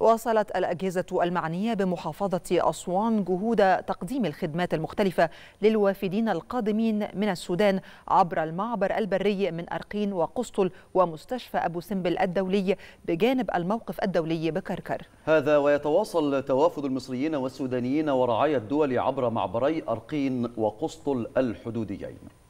واصلت الأجهزة المعنية بمحافظة أسوان جهود تقديم الخدمات المختلفة للوافدين القادمين من السودان عبر المعبر البري من أرقين وقسطل ومستشفى أبو سمبل الدولي بجانب الموقف الدولي بكركر هذا ويتواصل توافد المصريين والسودانيين ورعايا الدول عبر معبري أرقين وقسطل الحدوديين